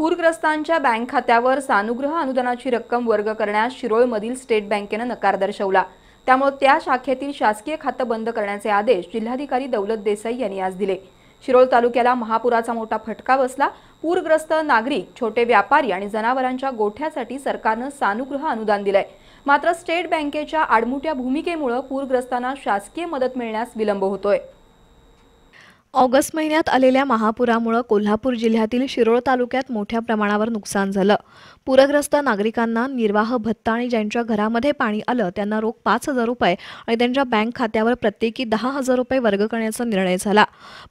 पूरग्रस्तांच्या बँक खात्यावर सानुग्रह अनुदानाची रक्कम वर्ग करण्यास शिरोळमधील स्टेट बँकेनं नकार दर्शवला त्यामुळे त्या शाखेतील शासकीय खातं बंद करण्याचे आदेश जिल्हाधिकारी दौलत देसाई यांनी आज दिले शिरोळ तालुक्याला महापुराचा मोठा फटका बसला पूरग्रस्त नागरिक छोटे व्यापारी आणि जनावरांच्या गोठ्यासाठी सरकारनं सानुग्रह अनुदान दिलंय मात्र स्टेट बँकेच्या आडमुट्या भूमिकेमुळे पूरग्रस्तांना शासकीय मदत मिळण्यास विलंब होतोय ऑगस्ट महिन्यात आलेल्या महापुरामुळे कोल्हापूर जिल्ह्यातील शिरोळ तालुक्यात मोठ्या प्रमाणावर नुकसान झालं पूरग्रस्त नागरिकांना निर्वाह भत्ता आणि ज्यांच्या घरामध्ये पाणी आलं त्यांना रोख पाच हजार रुपये आणि त्यांच्या बँक खात्यावर प्रत्येकी दहा हजार रुपये वर्ग करण्याचा निर्णय झाला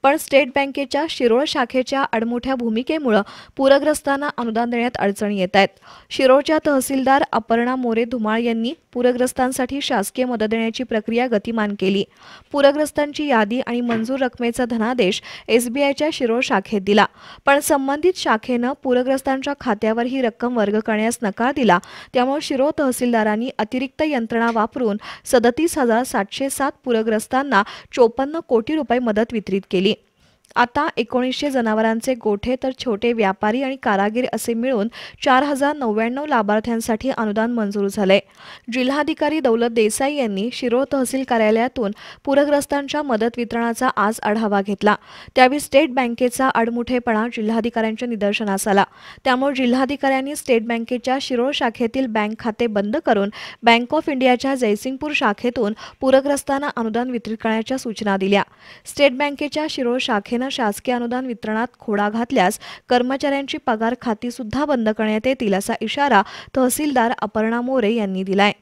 पण स्टेट बँकेच्या शिरोळ शाखेच्या अडमोठ्या भूमिकेमुळे पूरग्रस्तांना अनुदान देण्यात अडचणी येत आहेत शिरोळच्या तहसीलदार अपर्णा मोरे धुमाळ यांनी पूरग्रस्तांसाठी शासकीय मदत देण्याची प्रक्रिया गतिमान केली पूरग्रस्तांची यादी आणि मंजूर रकमेचा धना धनादेश एसबीआयच्या शिरोळ शाखेत दिला पण संबंधित शाखेनं पूरग्रस्तांच्या खात्यावर ही रक्कम वर्ग करण्यास नकार दिला त्यामुळे शिरोळ तहसीलदारांनी अतिरिक्त यंत्रणा वापरून सदतीस हजार सातशे सात पूरग्रस्तांना चोपन्न कोटी रुपये मदत वितरित केली आता एकोणीसशे जनावरांचे गोठे तर छोटे व्यापारी आणि कारागीर असे मिळून चार हजार नव्याण्णव लाभार्थ्यांसाठी अनुदान मंजूर झाले जिल्हाधिकारी दौलत देसाई यांनी शिरोळ तहसील कार्यालयातून पूरग्रस्तांच्या मदत वितरणाचा आज आढावा घेतला त्यावेळी स्टेट बँकेचा आडमुठेपणा जिल्हाधिकाऱ्यांच्या निदर्शनास आला त्यामुळे जिल्हाधिकाऱ्यांनी स्टेट बँकेच्या शिरोळ शाखेतील बँक खाते बंद करून बँक ऑफ इंडियाच्या जयसिंगपूर शाखेतून पूरग्रस्तांना अनुदान वितरित करण्याच्या सूचना दिल्या स्टेट बँकेच्या शिरोळ शाखे संस्थेनं शासकीय अनुदान वितरणात खोडा घातल्यास कर्मचाऱ्यांची पगार खाती सुद्धा बंद करण्यात येतील असा इशारा तहसीलदार अपर्णा मोरे यांनी दिलाय